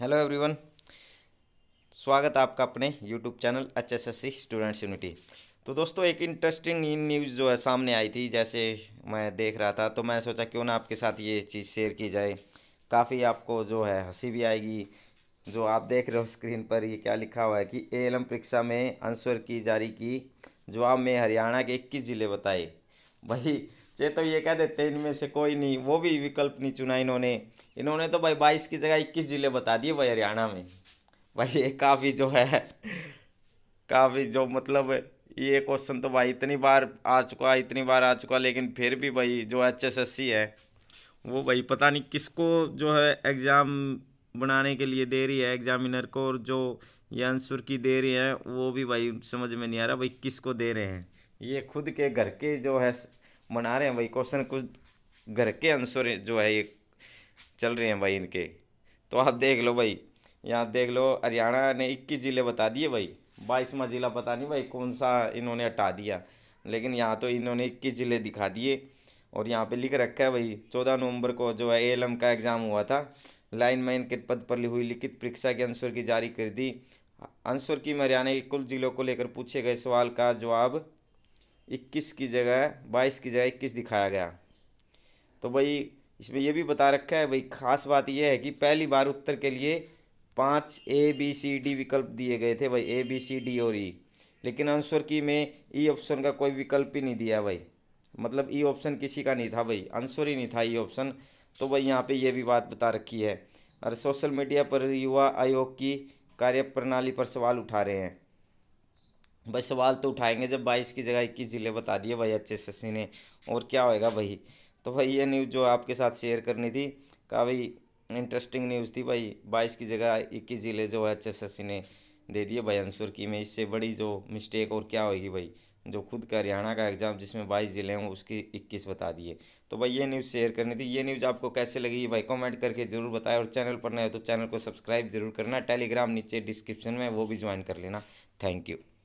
Hello everyone स्वागत आपका अपने YouTube channel H S S C students unity तो दोस्तों एक इंटरेस्टिंग न्यूज़ जो है सामने आई थी जैसे मैं देख रहा था तो मैं सोचा क्यों ना आपके साथ ये चीज़ शेयर की जाए काफ़ी आपको जो है हंसी भी आएगी जो आप देख रहे हो स्क्रीन पर ये क्या लिखा हुआ है कि ए एल परीक्षा में आंसर की जारी की जवाब में हरियाणा के इक्कीस ज़िले बताए भाई तो ये कह देते इनमें से कोई नहीं वो भी विकल्प नहीं चुना इन्होंने इन्होंने तो भाई बाईस की जगह इक्कीस ज़िले बता दिए भाई हरियाणा में भाई ये काफ़ी जो है काफ़ी जो मतलब ये क्वेश्चन तो भाई इतनी बार आ चुका इतनी बार आ चुका लेकिन फिर भी भाई जो एच एस एस सी है वो भाई पता नहीं किसको जो है एग्ज़ाम बनाने के लिए दे रही है एग्जामिनर को और जो ये अंसुर की दे रही है वो भी भाई समझ में नहीं आ रहा भाई किसको दे रहे हैं ये खुद के घर के जो है बना रहे हैं भाई क्वेश्चन कुछ घर के आंसर जो है ये चल रहे हैं भाई इनके तो आप देख लो भाई यहाँ देख लो हरियाणा ने इक्कीस ज़िले बता दिए भाई बाईसवा ज़िला पता नहीं भाई कौन सा इन्होंने हटा दिया लेकिन यहाँ तो इन्होंने इक्कीस ज़िले दिखा दिए और यहाँ पे लिख रखा है भाई चौदह नवंबर को जो है एलम का एग्ज़ाम हुआ था लाइन मैन के पद पर हुई लिखित परीक्षा के आंसर की जारी कर दी आंसर की हरियाणा के कुल जिलों को लेकर पूछे गए सवाल का जवाब इक्कीस की जगह बाईस की जगह इक्कीस दिखाया गया तो भाई इसमें यह भी बता रखा है भाई खास बात यह है कि पहली बार उत्तर के लिए पाँच ए बी सी डी विकल्प दिए गए थे भाई ए बी सी डी और ई e। लेकिन आंसर की में ई e ऑप्शन का कोई विकल्प ही नहीं दिया भाई मतलब ई e ऑप्शन किसी का नहीं था भाई आंसर ही नहीं था ई ऑप्शन तो भाई यहाँ पे यह भी बात बता रखी है और सोशल मीडिया पर युवा आयोग की कार्यप्रणाली पर सवाल उठा रहे हैं भाई सवाल तो उठाएंगे जब बाईस की जगह इक्कीस ज़िले बता दिए भाई अच्छे से सी ने और क्या होएगा भाई तो भाई ये न्यूज़ जो आपके साथ शेयर करनी थी काफ़ी इंटरेस्टिंग न्यूज़ थी भाई बाईस की जगह इक्कीस ज़िले जो है एच एस ने दे दिए भाई अंसुर की में इससे बड़ी जो मिस्टेक और क्या होगी भाई जो खुद का हरियाणा का एग्ज़ाम जिसमें बाईस ज़िले हैं उसकी इक्कीस बता दिए तो भाई ये न्यूज़ शेयर करनी थी ये न्यूज़ आपको कैसे लगी भाई कमेंट करके ज़रूर बताएं और चैनल पर नए हो तो चैनल को सब्सक्राइब जरूर करना टेलीग्राम नीचे डिस्क्रिप्शन में वो भी ज्वाइन कर लेना थैंक यू